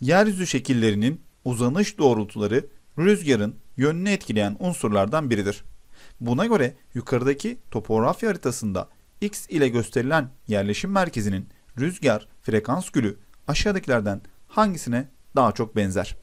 Yeryüzü şekillerinin uzanış doğrultuları rüzgarın yönünü etkileyen unsurlardan biridir. Buna göre yukarıdaki topografya haritasında X ile gösterilen yerleşim merkezinin rüzgar frekans gülü aşağıdakilerden hangisine daha çok benzer?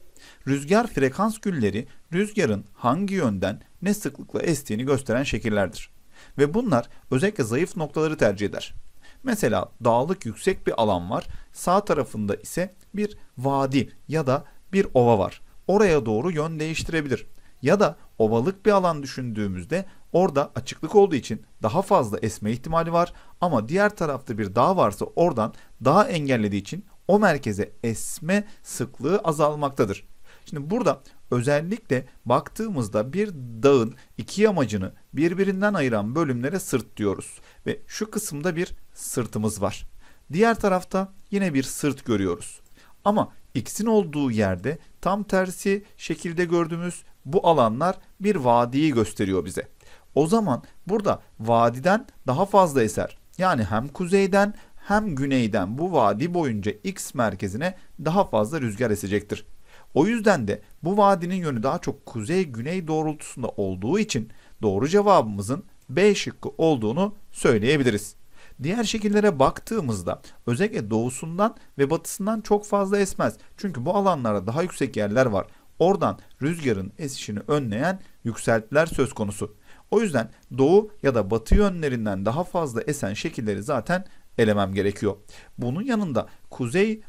Rüzgar frekans gülleri rüzgarın hangi yönden ne sıklıkla estiğini gösteren şekillerdir. Ve bunlar özellikle zayıf noktaları tercih eder. Mesela dağlık yüksek bir alan var, sağ tarafında ise bir vadi ya da bir ova var. Oraya doğru yön değiştirebilir. Ya da ovalık bir alan düşündüğümüzde orada açıklık olduğu için daha fazla esme ihtimali var ama diğer tarafta bir dağ varsa oradan daha engellediği için o merkeze esme sıklığı azalmaktadır. Şimdi burada özellikle baktığımızda bir dağın iki yamacını birbirinden ayıran bölümlere sırt diyoruz ve şu kısımda bir sırtımız var. Diğer tarafta yine bir sırt görüyoruz. Ama x'in olduğu yerde tam tersi şekilde gördüğümüz bu alanlar bir vadiyi gösteriyor bize. O zaman burada vadiden daha fazla eser. Yani hem kuzeyden hem güneyden bu vadi boyunca x merkezine daha fazla rüzgar esecektir. O yüzden de bu vadinin yönü daha çok kuzey-güney doğrultusunda olduğu için doğru cevabımızın B şıkkı olduğunu söyleyebiliriz. Diğer şekillere baktığımızda özellikle doğusundan ve batısından çok fazla esmez. Çünkü bu alanlarda daha yüksek yerler var. Oradan rüzgarın esişini önleyen yükseltiler söz konusu. O yüzden doğu ya da batı yönlerinden daha fazla esen şekilleri zaten elemem gerekiyor. Bunun yanında kuzey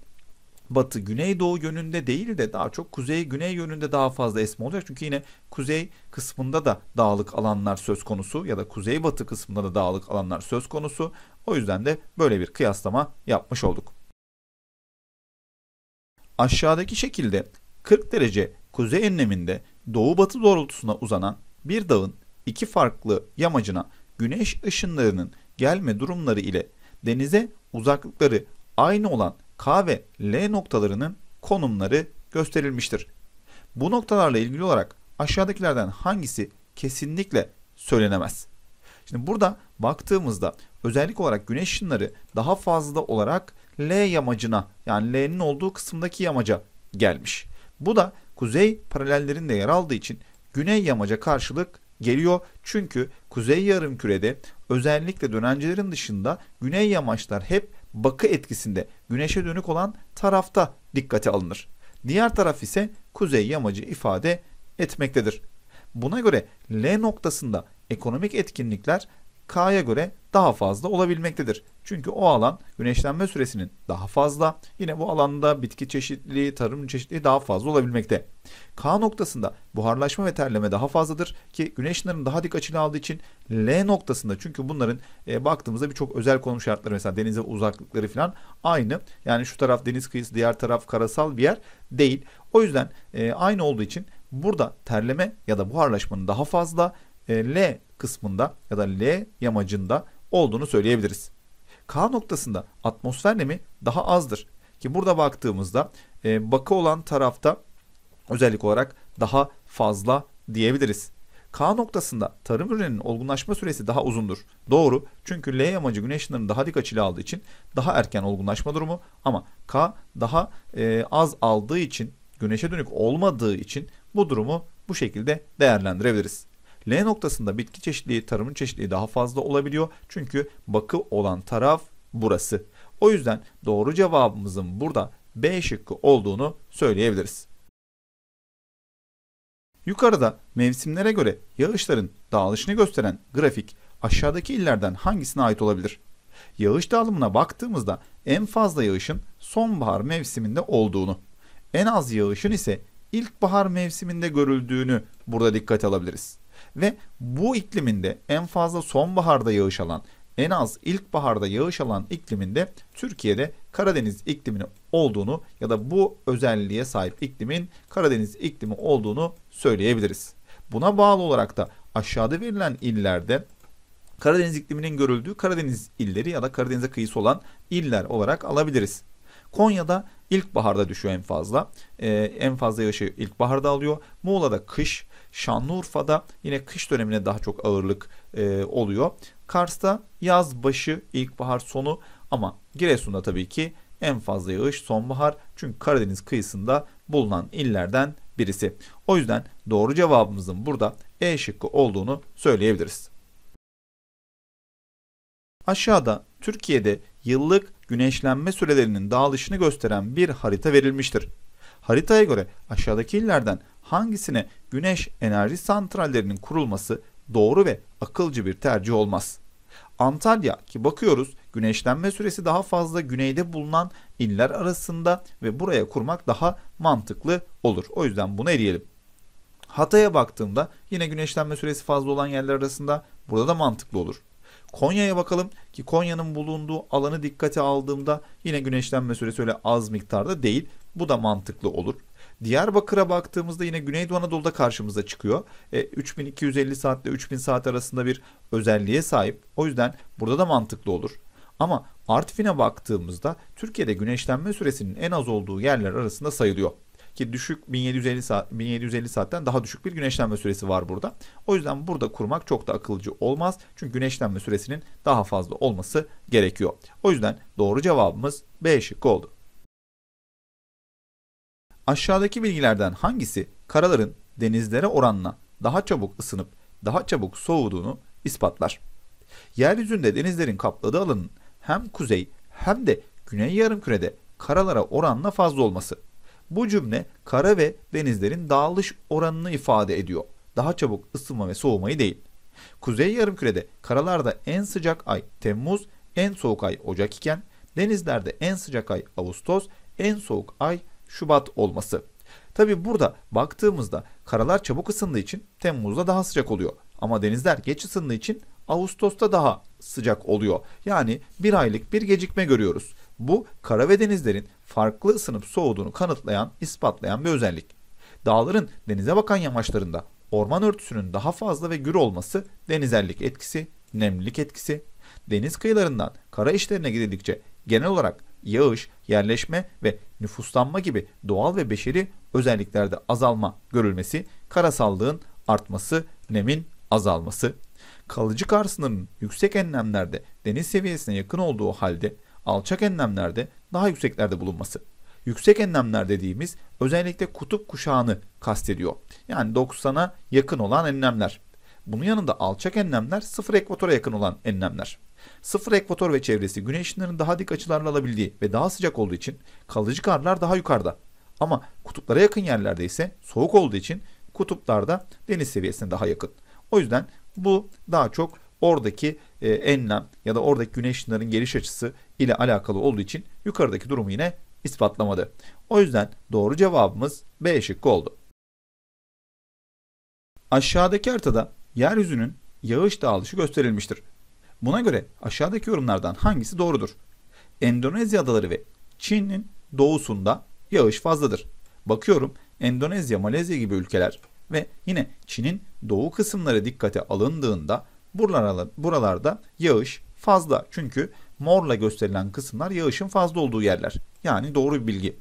batı güneydoğu yönünde değil de daha çok kuzey güney yönünde daha fazla esme olacak. Çünkü yine kuzey kısmında da dağlık alanlar söz konusu ya da kuzey batı kısmında da dağlık alanlar söz konusu. O yüzden de böyle bir kıyaslama yapmış olduk. Aşağıdaki şekilde 40 derece kuzey enleminde doğu batı doğrultusuna uzanan bir dağın iki farklı yamacına güneş ışınlarının gelme durumları ile denize uzaklıkları aynı olan K ve L noktalarının konumları gösterilmiştir. Bu noktalarla ilgili olarak aşağıdakilerden hangisi kesinlikle söylenemez. Şimdi burada baktığımızda özellik olarak güneş ışınları daha fazla olarak L yamacına yani L'nin olduğu kısımdaki yamaca gelmiş. Bu da kuzey paralellerinde yer aldığı için güney yamaca karşılık geliyor. Çünkü kuzey yarımkürede özellikle dönencelerin dışında güney yamaçlar hep bakı etkisinde güneşe dönük olan tarafta dikkate alınır. Diğer taraf ise kuzey yamacı ifade etmektedir. Buna göre L noktasında ekonomik etkinlikler K'ya göre daha fazla olabilmektedir. Çünkü o alan güneşlenme süresinin daha fazla, yine bu alanda bitki çeşitliliği, tarım çeşitliliği daha fazla olabilmekte. K noktasında buharlaşma ve terleme daha fazladır ki güneş ışınlarının daha dik açıyla aldığı için L noktasında çünkü bunların e, baktığımızda birçok özel konum şartları mesela denize uzaklıkları falan aynı. Yani şu taraf deniz kıyısı, diğer taraf karasal bir yer değil. O yüzden e, aynı olduğu için burada terleme ya da buharlaşmanın daha fazla, e, L kısmında ya da L yamacında olduğunu söyleyebiliriz. K noktasında atmosfer nemi daha azdır ki burada baktığımızda e, bakı olan tarafta özellik olarak daha fazla diyebiliriz. K noktasında tarım ürününün olgunlaşma süresi daha uzundur. Doğru çünkü L yamacı güneş ışınlarını daha dik açıyla aldığı için daha erken olgunlaşma durumu ama K daha e, az aldığı için güneşe dönük olmadığı için bu durumu bu şekilde değerlendirebiliriz. L noktasında bitki çeşitliği, tarımın çeşitliği daha fazla olabiliyor. Çünkü bakı olan taraf burası. O yüzden doğru cevabımızın burada B şıkkı olduğunu söyleyebiliriz. Yukarıda mevsimlere göre yağışların dağılışını gösteren grafik aşağıdaki illerden hangisine ait olabilir? Yağış dağılımına baktığımızda en fazla yağışın sonbahar mevsiminde olduğunu, en az yağışın ise ilkbahar mevsiminde görüldüğünü burada dikkate alabiliriz. Ve bu ikliminde en fazla sonbaharda yağış alan, en az ilkbaharda yağış alan ikliminde Türkiye'de Karadeniz iklimini olduğunu ya da bu özelliğe sahip iklimin Karadeniz iklimi olduğunu söyleyebiliriz. Buna bağlı olarak da aşağıda verilen illerde Karadeniz ikliminin görüldüğü Karadeniz illeri ya da Karadeniz'e kıyısı olan iller olarak alabiliriz. Konya'da İlkbaharda düşüyor en fazla. E, en fazla yaşı ilkbaharda alıyor. Muğla'da kış, Şanlıurfa'da yine kış dönemine daha çok ağırlık e, oluyor. Kars'ta yaz başı, ilkbahar sonu ama Giresun'da tabii ki en fazla yağış sonbahar çünkü Karadeniz kıyısında bulunan illerden birisi. O yüzden doğru cevabımızın burada E şıkkı olduğunu söyleyebiliriz. Aşağıda Türkiye'de yıllık güneşlenme sürelerinin dağılışını gösteren bir harita verilmiştir. Haritaya göre aşağıdaki illerden hangisine güneş enerji santrallerinin kurulması doğru ve akılcı bir tercih olmaz. Antalya ki bakıyoruz güneşlenme süresi daha fazla güneyde bulunan iller arasında ve buraya kurmak daha mantıklı olur. O yüzden bunu eleyelim. Hatay'a baktığımda yine güneşlenme süresi fazla olan yerler arasında burada da mantıklı olur. Konya'ya bakalım ki Konya'nın bulunduğu alanı dikkate aldığımda yine güneşlenme süresi öyle az miktarda değil. Bu da mantıklı olur. Diyarbakır'a baktığımızda yine Güneydoğu Anadolu'da karşımıza çıkıyor. E, 3250 saatle 3000 saat arasında bir özelliğe sahip. O yüzden burada da mantıklı olur. Ama Artvin'e baktığımızda Türkiye'de güneşlenme süresinin en az olduğu yerler arasında sayılıyor. Ki düşük 1750 saat 1750 saatten daha düşük bir güneşlenme süresi var burada. O yüzden burada kurmak çok da akılcı olmaz. Çünkü güneşlenme süresinin daha fazla olması gerekiyor. O yüzden doğru cevabımız B şıkkı oldu. Aşağıdaki bilgilerden hangisi karaların denizlere oranla daha çabuk ısınıp daha çabuk soğuduğunu ispatlar? Yeryüzünde denizlerin kapladığı alanın hem kuzey hem de güney yarım kürede karalara oranla fazla olması. Bu cümle kara ve denizlerin dağılış oranını ifade ediyor. Daha çabuk ısınma ve soğumayı değil. Kuzey yarımkürede karalarda en sıcak ay Temmuz, en soğuk ay Ocak iken denizlerde en sıcak ay Ağustos, en soğuk ay Şubat olması. Tabi burada baktığımızda karalar çabuk ısındığı için Temmuz'da daha sıcak oluyor. Ama denizler geç ısındığı için Ağustos'ta daha sıcak oluyor. Yani bir aylık bir gecikme görüyoruz. Bu kara ve denizlerin farklı ısınıp soğuduğunu kanıtlayan, ispatlayan bir özellik. Dağların denize bakan yamaçlarında orman örtüsünün daha fazla ve gür olması denizellik etkisi, nemlilik etkisi, deniz kıyılarından kara işlerine gidildikçe genel olarak yağış, yerleşme ve nüfuslanma gibi doğal ve beşeri özelliklerde azalma görülmesi, karasallığın artması, nemin azalması. Kalıcı kar sınırının yüksek enlemlerde deniz seviyesine yakın olduğu halde alçak enlemlerde daha yükseklerde bulunması. Yüksek enlemler dediğimiz özellikle kutup kuşağını kastediyor. Yani 90'a yakın olan enlemler. Bunun yanında alçak enlemler sıfır ekvatora yakın olan enlemler. Sıfır ekvator ve çevresi güneş ışınlarının daha dik açılarla alabildiği ve daha sıcak olduğu için kalıcı karlar daha yukarıda. Ama kutuplara yakın yerlerde ise soğuk olduğu için kutuplarda deniz seviyesine daha yakın. O yüzden bu daha çok oradaki e, enlem ya da oradaki güneş ışınlarının geliş açısı ile alakalı olduğu için yukarıdaki durumu yine ispatlamadı. O yüzden doğru cevabımız B şıkkı oldu. Aşağıdaki haritada yeryüzünün yağış dağılışı gösterilmiştir. Buna göre aşağıdaki yorumlardan hangisi doğrudur? Endonezya adaları ve Çin'in doğusunda yağış fazladır. Bakıyorum Endonezya, Malezya gibi ülkeler ve yine Çin'in doğu kısımları dikkate alındığında Buralarda, buralarda yağış fazla. Çünkü morla gösterilen kısımlar yağışın fazla olduğu yerler. Yani doğru bir bilgi.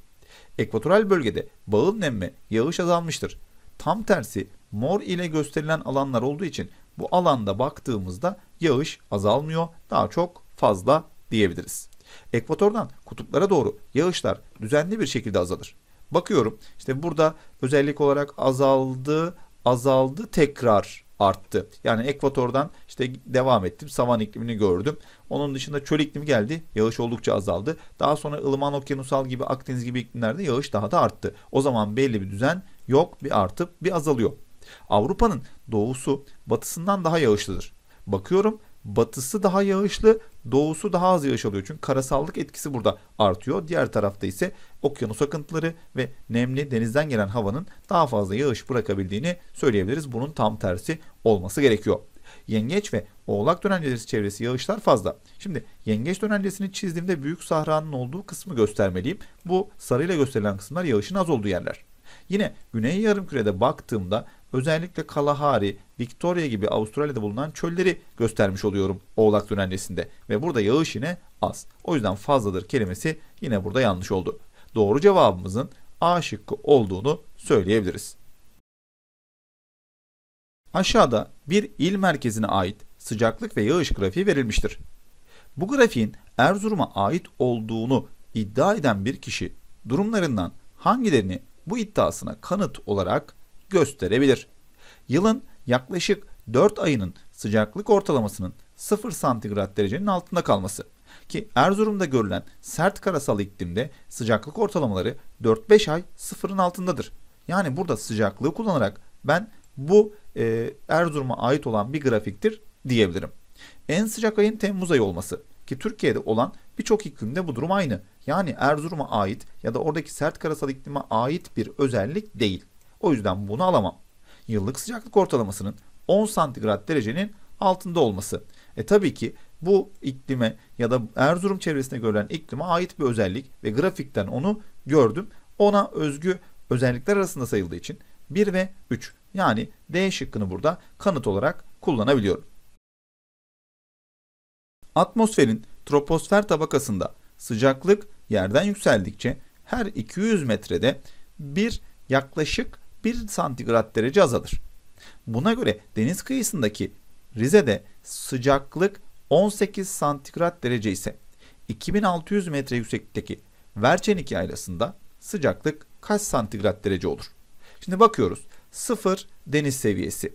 Ekvatoral bölgede bağıl nemme yağış azalmıştır. Tam tersi mor ile gösterilen alanlar olduğu için bu alanda baktığımızda yağış azalmıyor. Daha çok fazla diyebiliriz. Ekvatordan kutuplara doğru yağışlar düzenli bir şekilde azalır. Bakıyorum işte burada özellik olarak azaldı, azaldı tekrar arttı. Yani ekvatordan işte devam ettim. Savan iklimini gördüm. Onun dışında çöl iklimi geldi. Yağış oldukça azaldı. Daha sonra ılıman okyanusal gibi Akdeniz gibi iklimlerde yağış daha da arttı. O zaman belli bir düzen yok. Bir artıp bir azalıyor. Avrupa'nın doğusu batısından daha yağışlıdır. Bakıyorum batısı daha yağışlı, doğusu daha az yağış alıyor. Çünkü karasallık etkisi burada artıyor. Diğer tarafta ise okyanus akıntıları ve nemli denizden gelen havanın daha fazla yağış bırakabildiğini söyleyebiliriz. Bunun tam tersi olması gerekiyor. Yengeç ve Oğlak dönencesi çevresi yağışlar fazla. Şimdi yengeç dönencesini çizdiğimde Büyük Sahra'nın olduğu kısmı göstermeliyim. Bu sarıyla gösterilen kısımlar yağışın az olduğu yerler. Yine güney Yarım Kürede baktığımda özellikle Kalahari, Victoria gibi Avustralya'da bulunan çölleri göstermiş oluyorum Oğlak dönencesinde ve burada yağış yine az. O yüzden fazladır kelimesi yine burada yanlış oldu. Doğru cevabımızın A şıkkı olduğunu söyleyebiliriz. Aşağıda bir il merkezine ait sıcaklık ve yağış grafiği verilmiştir. Bu grafiğin Erzurum'a ait olduğunu iddia eden bir kişi durumlarından hangilerini bu iddiasına kanıt olarak gösterebilir. Yılın yaklaşık 4 ayının sıcaklık ortalamasının 0 santigrat derecenin altında kalması ki Erzurum'da görülen sert karasal iklimde sıcaklık ortalamaları 4-5 ay sıfırın altındadır. Yani burada sıcaklığı kullanarak ben bu e, Erzurum'a ait olan bir grafiktir diyebilirim. En sıcak ayın Temmuz ayı olması ki Türkiye'de olan birçok iklimde bu durum aynı. Yani Erzurum'a ait ya da oradaki sert karasal iklime ait bir özellik değil. O yüzden bunu alamam. Yıllık sıcaklık ortalamasının 10 santigrat derecenin altında olması. E tabii ki bu iklime ya da Erzurum çevresine görülen iklime ait bir özellik ve grafikten onu gördüm. Ona özgü özellikler arasında sayıldığı için 1 ve 3 yani D şıkkını burada kanıt olarak kullanabiliyorum. Atmosferin troposfer tabakasında sıcaklık yerden yükseldikçe her 200 metrede bir yaklaşık 1 santigrat derece azalır. Buna göre deniz kıyısındaki Rize'de sıcaklık 18 santigrat derece ise 2600 metre yükseklikteki Verçenik yaylasında sıcaklık kaç santigrat derece olur? Şimdi bakıyoruz. 0 deniz seviyesi.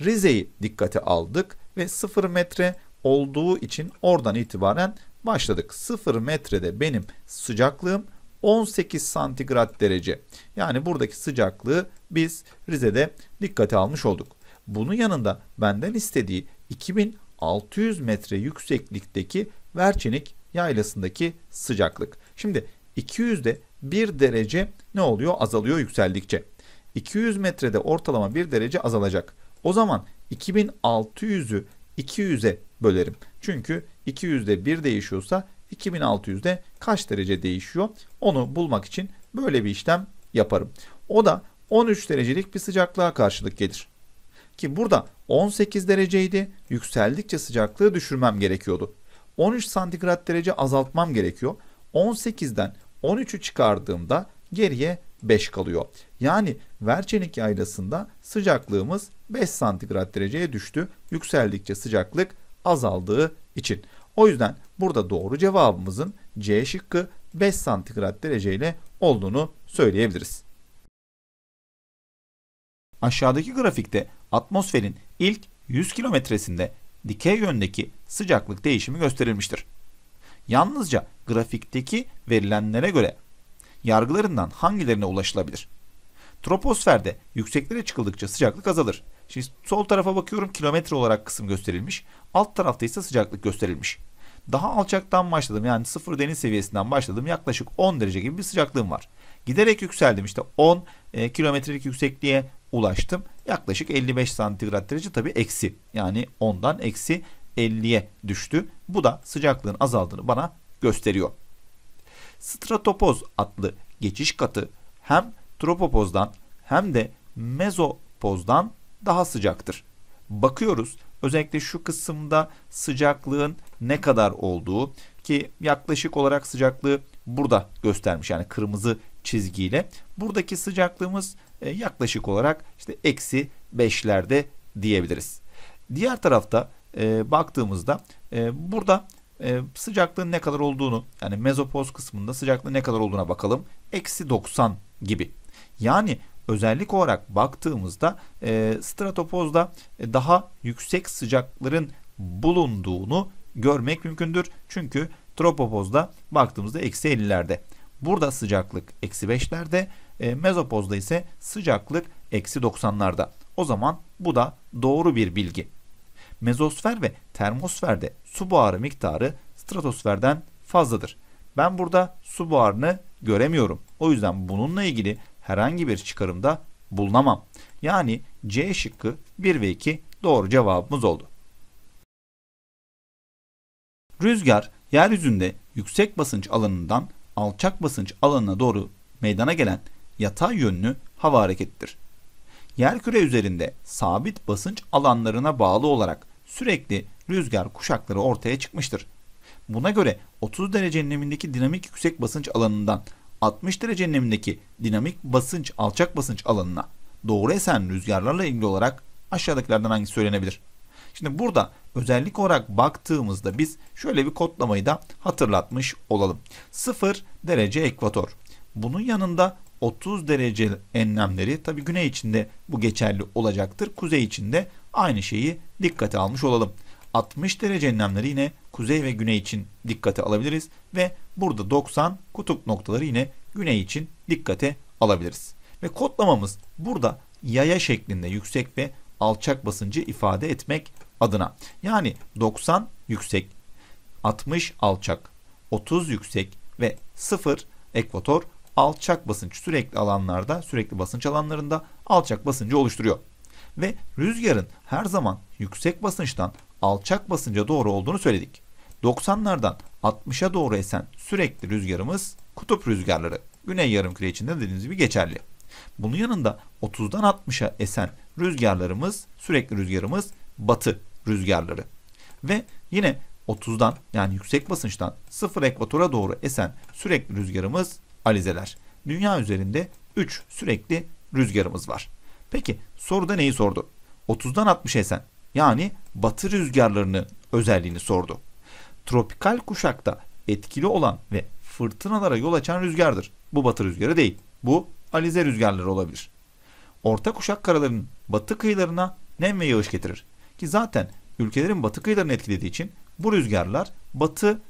Rize'yi dikkate aldık ve 0 metre olduğu için oradan itibaren başladık. 0 metrede benim sıcaklığım 18 santigrat derece. Yani buradaki sıcaklığı biz Rize'de dikkate almış olduk. Bunun yanında benden istediği 2600 metre yükseklikteki Verçinik yaylasındaki sıcaklık. Şimdi 200'de 1 derece ne oluyor? Azalıyor yükseldikçe. 200 metrede ortalama 1 derece azalacak. O zaman 2600'ü 200'e bölerim. Çünkü 200'de 1 değişiyorsa 2600'de kaç derece değişiyor? Onu bulmak için böyle bir işlem yaparım. O da 13 derecelik bir sıcaklığa karşılık gelir. Ki burada 18 dereceydi. Yükseldikçe sıcaklığı düşürmem gerekiyordu. 13 santigrat derece azaltmam gerekiyor. 18'den 13'ü çıkardığımda geriye 5 kalıyor. Yani Verçenik yaylasında sıcaklığımız 5 santigrat dereceye düştü. Yükseldikçe sıcaklık azaldığı için. O yüzden burada doğru cevabımızın C şıkkı 5 santigrat dereceyle olduğunu söyleyebiliriz. Aşağıdaki grafikte atmosferin ilk 100 kilometresinde dikey yöndeki sıcaklık değişimi gösterilmiştir. Yalnızca grafikteki verilenlere göre yargılarından hangilerine ulaşılabilir? Troposferde yükseklere çıkıldıkça sıcaklık azalır. Şimdi sol tarafa bakıyorum kilometre olarak kısım gösterilmiş. Alt tarafta ise sıcaklık gösterilmiş. Daha alçaktan başladım yani sıfır deniz seviyesinden başladım yaklaşık 10 derece gibi bir sıcaklığım var. Giderek yükseldim işte 10 e, kilometrelik yüksekliğe ulaştım. Yaklaşık 55 santigrat derece tabii eksi yani 10'dan eksi 50'ye düştü. Bu da sıcaklığın azaldığını bana gösteriyor. Stratopoz adlı geçiş katı hem tropopozdan hem de mezopozdan daha sıcaktır. Bakıyoruz Özellikle şu kısımda sıcaklığın ne kadar olduğu ki yaklaşık olarak sıcaklığı burada göstermiş yani kırmızı çizgiyle. Buradaki sıcaklığımız e, yaklaşık olarak işte eksi 5'lerde diyebiliriz. Diğer tarafta e, baktığımızda e, burada e, sıcaklığın ne kadar olduğunu yani mezopoz kısmında sıcaklığın ne kadar olduğuna bakalım. Eksi 90 gibi. Yani özellik olarak baktığımızda e, stratopozda e, daha yüksek sıcakların bulunduğunu görmek mümkündür. Çünkü tropopozda baktığımızda eksi 50'lerde. Burada sıcaklık eksi 5'lerde. E, mezopozda ise sıcaklık eksi 90'larda. O zaman bu da doğru bir bilgi. Mezosfer ve termosferde su buharı miktarı stratosferden fazladır. Ben burada su buharını göremiyorum. O yüzden bununla ilgili herhangi bir çıkarımda bulunamam. Yani C şıkkı 1 ve 2 doğru cevabımız oldu. Rüzgar yeryüzünde yüksek basınç alanından alçak basınç alanına doğru meydana gelen yatay yönlü hava hareketidir. Yerküre üzerinde sabit basınç alanlarına bağlı olarak sürekli rüzgar kuşakları ortaya çıkmıştır. Buna göre 30 derece enlemindeki dinamik yüksek basınç alanından 60 derecenin enindeki dinamik basınç, alçak basınç alanına doğru esen rüzgarlarla ilgili olarak aşağıdakilerden hangisi söylenebilir? Şimdi burada özellik olarak baktığımızda biz şöyle bir kodlamayı da hatırlatmış olalım. 0 derece ekvator. Bunun yanında 30 derece enlemleri tabi güney içinde bu geçerli olacaktır. Kuzey içinde aynı şeyi dikkate almış olalım. 60 derece enlemleri yine kuzey ve güney için dikkate alabiliriz ve burada 90 kutup noktaları yine güney için dikkate alabiliriz. Ve kodlamamız burada yaya şeklinde yüksek ve alçak basıncı ifade etmek adına. Yani 90 yüksek, 60 alçak, 30 yüksek ve 0 ekvator alçak basınç sürekli alanlarda, sürekli basınç alanlarında alçak basıncı oluşturuyor. Ve rüzgarın her zaman yüksek basınçtan alçak basınca doğru olduğunu söyledik. 90'lardan 60'a doğru esen sürekli rüzgarımız kutup rüzgarları. Güney yarımküre içinde dediğimiz gibi geçerli. Bunun yanında 30'dan 60'a esen rüzgarlarımız, sürekli rüzgarımız batı rüzgarları. Ve yine 30'dan yani yüksek basınçtan sıfır ekvatora doğru esen sürekli rüzgarımız alizeler. Dünya üzerinde 3 sürekli rüzgarımız var. Peki soruda neyi sordu? 30'dan 60'a esen yani batı rüzgarlarının özelliğini sordu. Tropikal kuşakta etkili olan ve fırtınalara yol açan rüzgardır. Bu batı rüzgarı değil. Bu alize rüzgarları olabilir. Orta kuşak karaların batı kıyılarına nem ve yağış getirir. Ki zaten ülkelerin batı kıyılarını etkilediği için bu rüzgarlar batı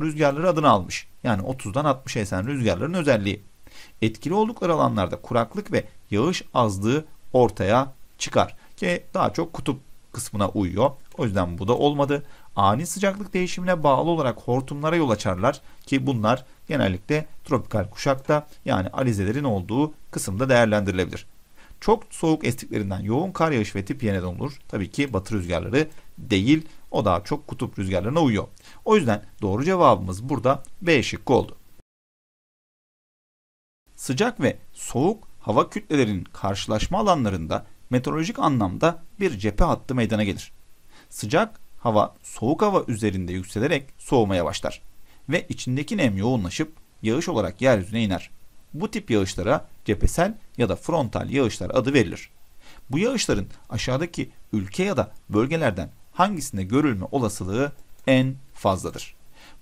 rüzgarları adını almış. Yani 30'dan 60'a esen rüzgarların özelliği. Etkili oldukları alanlarda kuraklık ve yağış azlığı ortaya çıkar. Ki daha çok kutup kısmına uyuyor. O yüzden bu da olmadı. Ani sıcaklık değişimine bağlı olarak hortumlara yol açarlar ki bunlar genellikle tropikal kuşakta yani alizelerin olduğu kısımda değerlendirilebilir. Çok soğuk estiklerinden yoğun kar yağışı ve tip neden olur. Tabii ki batı rüzgarları değil o daha çok kutup rüzgarlarına uyuyor. O yüzden doğru cevabımız burada B şıkkı oldu. Sıcak ve soğuk hava kütlelerinin karşılaşma alanlarında meteorolojik anlamda bir cephe hattı meydana gelir. Sıcak hava soğuk hava üzerinde yükselerek soğumaya başlar ve içindeki nem yoğunlaşıp yağış olarak yeryüzüne iner. Bu tip yağışlara cephesel ya da frontal yağışlar adı verilir. Bu yağışların aşağıdaki ülke ya da bölgelerden hangisinde görülme olasılığı en fazladır.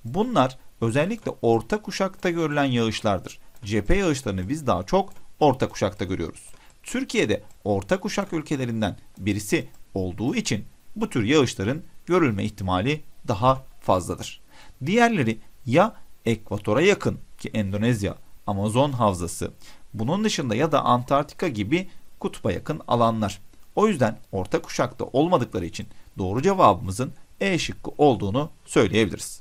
Bunlar özellikle orta kuşakta görülen yağışlardır. Cephe yağışlarını biz daha çok orta kuşakta görüyoruz. Türkiye'de orta kuşak ülkelerinden birisi olduğu için bu tür yağışların görülme ihtimali daha fazladır. Diğerleri ya ekvatora yakın ki Endonezya, Amazon havzası, bunun dışında ya da Antarktika gibi kutba yakın alanlar. O yüzden orta kuşakta olmadıkları için doğru cevabımızın E şıkkı olduğunu söyleyebiliriz.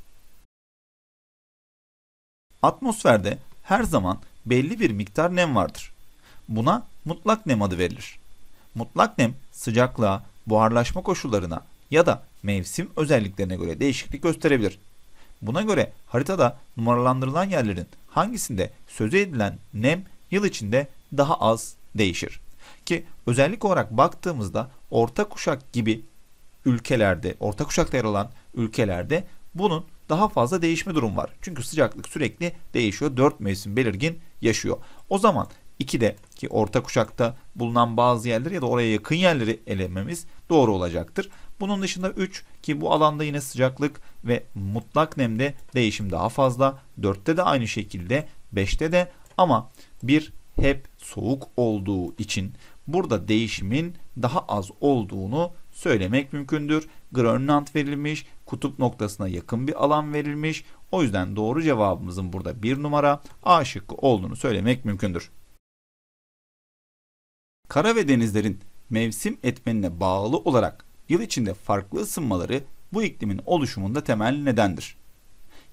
Atmosferde her zaman belli bir miktar nem vardır. Buna mutlak nem adı verilir. Mutlak nem sıcaklığa, buharlaşma koşullarına ya da mevsim özelliklerine göre değişiklik gösterebilir. Buna göre haritada numaralandırılan yerlerin hangisinde sözü edilen nem yıl içinde daha az değişir. Ki özellik olarak baktığımızda orta kuşak gibi ülkelerde, orta kuşakta yer alan ülkelerde bunun daha fazla değişme durum var. Çünkü sıcaklık sürekli değişiyor. Dört mevsim belirgin yaşıyor. O zaman de ki orta kuşakta bulunan bazı yerleri ya da oraya yakın yerleri elememiz doğru olacaktır. Bunun dışında 3 ki bu alanda yine sıcaklık ve mutlak nemde değişim daha fazla. 4'te de aynı şekilde 5'te de ama bir hep soğuk olduğu için burada değişimin daha az olduğunu söylemek mümkündür. Grönland verilmiş, kutup noktasına yakın bir alan verilmiş. O yüzden doğru cevabımızın burada bir numara A şıkkı olduğunu söylemek mümkündür. Kara ve denizlerin mevsim etmenine bağlı olarak yıl içinde farklı ısınmaları bu iklimin oluşumunda temel nedendir.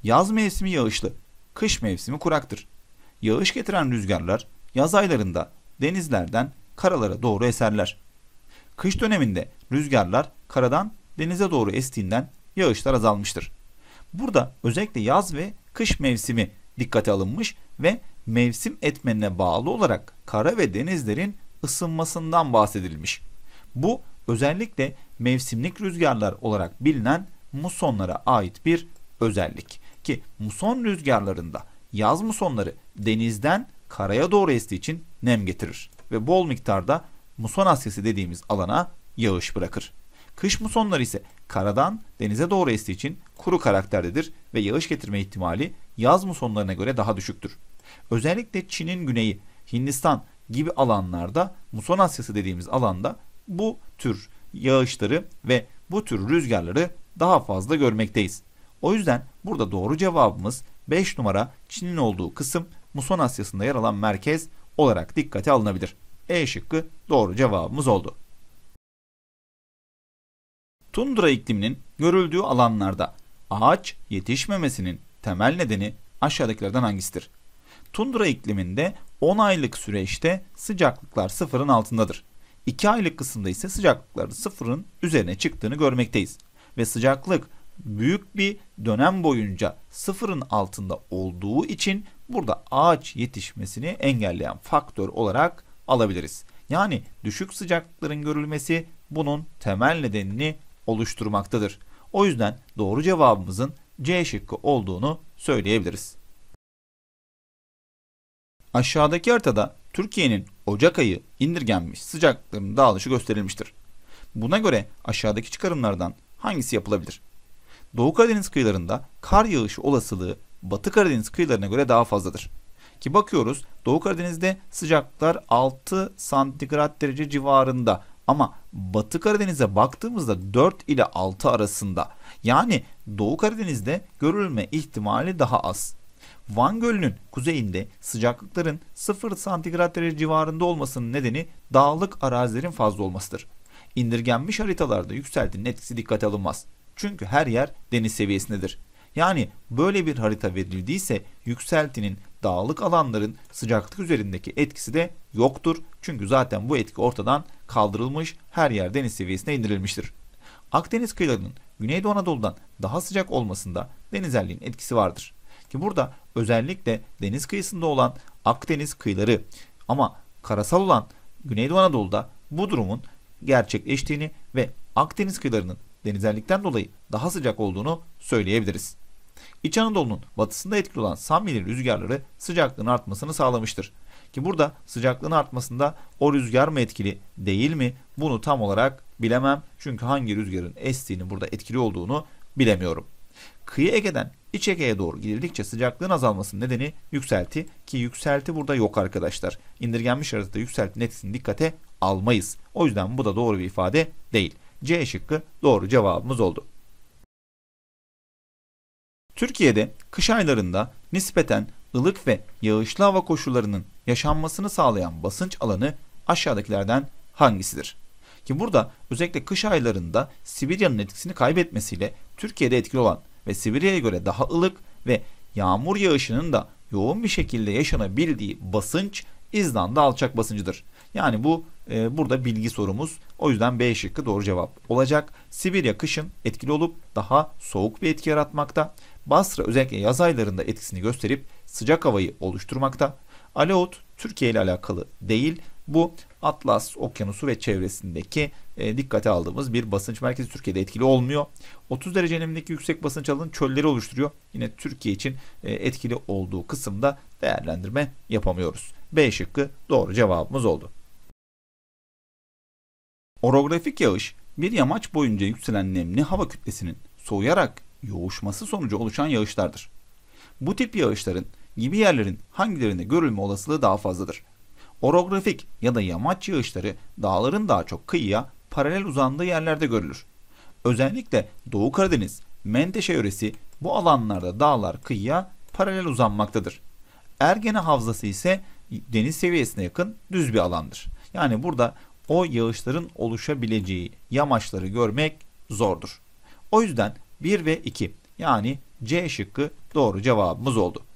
Yaz mevsimi yağışlı, kış mevsimi kuraktır. Yağış getiren rüzgarlar yaz aylarında denizlerden karalara doğru eserler. Kış döneminde rüzgarlar karadan denize doğru estiğinden yağışlar azalmıştır. Burada özellikle yaz ve kış mevsimi dikkate alınmış ve mevsim etmenine bağlı olarak kara ve denizlerin ısınmasından bahsedilmiş. Bu özellikle mevsimlik rüzgarlar olarak bilinen musonlara ait bir özellik. Ki muson rüzgarlarında yaz musonları denizden karaya doğru estiği için nem getirir ve bol miktarda muson asyası dediğimiz alana yağış bırakır. Kış musonları ise karadan denize doğru estiği için kuru karakterdedir ve yağış getirme ihtimali yaz musonlarına göre daha düşüktür. Özellikle Çin'in güneyi, Hindistan gibi alanlarda muson Asyası dediğimiz alanda bu tür yağışları ve bu tür rüzgarları daha fazla görmekteyiz. O yüzden burada doğru cevabımız 5 numara Çin'in olduğu kısım muson Asyası'nda yer alan merkez olarak dikkate alınabilir. E şıkkı doğru cevabımız oldu. Tundra ikliminin görüldüğü alanlarda ağaç yetişmemesinin temel nedeni aşağıdakilerden hangisidir? Tundra ikliminde 10 aylık süreçte sıcaklıklar sıfırın altındadır. 2 aylık kısımda ise sıcaklıkların sıfırın üzerine çıktığını görmekteyiz. Ve sıcaklık büyük bir dönem boyunca sıfırın altında olduğu için burada ağaç yetişmesini engelleyen faktör olarak alabiliriz. Yani düşük sıcaklıkların görülmesi bunun temel nedenini oluşturmaktadır. O yüzden doğru cevabımızın C şıkkı olduğunu söyleyebiliriz. Aşağıdaki haritada Türkiye'nin Ocak ayı indirgenmiş sıcaklıkların dağılışı gösterilmiştir. Buna göre aşağıdaki çıkarımlardan hangisi yapılabilir? Doğu Karadeniz kıyılarında kar yağışı olasılığı Batı Karadeniz kıyılarına göre daha fazladır. Ki bakıyoruz Doğu Karadeniz'de sıcaklıklar 6 santigrat derece civarında ama Batı Karadeniz'e baktığımızda 4 ile 6 arasında. Yani Doğu Karadeniz'de görülme ihtimali daha az. Van Gölü'nün kuzeyinde sıcaklıkların 0 santigrat derece civarında olmasının nedeni dağlık arazilerin fazla olmasıdır. İndirgenmiş haritalarda yükseltinin etkisi dikkate alınmaz. Çünkü her yer deniz seviyesindedir. Yani böyle bir harita verildiyse yükseltinin dağlık alanların sıcaklık üzerindeki etkisi de yoktur. Çünkü zaten bu etki ortadan kaldırılmış her yer deniz seviyesine indirilmiştir. Akdeniz kıyılarının Güneydoğu Anadolu'dan daha sıcak olmasında denizelliğin etkisi vardır. Ki burada özellikle deniz kıyısında olan Akdeniz kıyıları ama karasal olan Güneydoğu Anadolu'da bu durumun gerçekleştiğini ve Akdeniz kıyılarının denizellikten dolayı daha sıcak olduğunu söyleyebiliriz. İç Anadolu'nun batısında etkili olan Samni'nin rüzgarları sıcaklığın artmasını sağlamıştır. Ki burada sıcaklığın artmasında o rüzgar mı etkili değil mi bunu tam olarak bilemem. Çünkü hangi rüzgarın estiğini burada etkili olduğunu bilemiyorum. Kıyı Ege'den İç Ege'ye doğru gidildikçe sıcaklığın azalmasının nedeni yükselti ki yükselti burada yok arkadaşlar. İndirgenmiş haritada yükselti etkisini dikkate almayız. O yüzden bu da doğru bir ifade değil. C şıkkı doğru cevabımız oldu. Türkiye'de kış aylarında nispeten ılık ve yağışlı hava koşullarının yaşanmasını sağlayan basınç alanı aşağıdakilerden hangisidir? Ki burada özellikle kış aylarında Sibirya'nın etkisini kaybetmesiyle Türkiye'de etkili olan ve Sibirya'ya göre daha ılık ve yağmur yağışının da yoğun bir şekilde yaşanabildiği basınç İzlanda alçak basıncıdır. Yani bu e, burada bilgi sorumuz. O yüzden B şıkkı doğru cevap olacak. Sibirya kışın etkili olup daha soğuk bir etki yaratmakta. Basra özellikle yaz aylarında etkisini gösterip sıcak havayı oluşturmakta. Aleut Türkiye ile alakalı değil. Bu Atlas Okyanusu ve çevresindeki e, dikkate aldığımız bir basınç merkezi Türkiye'de etkili olmuyor. 30 derece enlemindeki yüksek basınç alanı çölleri oluşturuyor. Yine Türkiye için e, etkili olduğu kısımda değerlendirme yapamıyoruz. B şıkkı doğru cevabımız oldu. Orografik yağış bir yamaç boyunca yükselen nemli hava kütlesinin soğuyarak yoğuşması sonucu oluşan yağışlardır. Bu tip yağışların gibi yerlerin hangilerinde görülme olasılığı daha fazladır? Orografik ya da yamaç yağışları dağların daha çok kıyıya paralel uzandığı yerlerde görülür. Özellikle Doğu Karadeniz, Menteşe yöresi bu alanlarda dağlar kıyıya paralel uzanmaktadır. Ergene Havzası ise deniz seviyesine yakın düz bir alandır. Yani burada o yağışların oluşabileceği yamaçları görmek zordur. O yüzden 1 ve 2 yani C şıkkı doğru cevabımız oldu.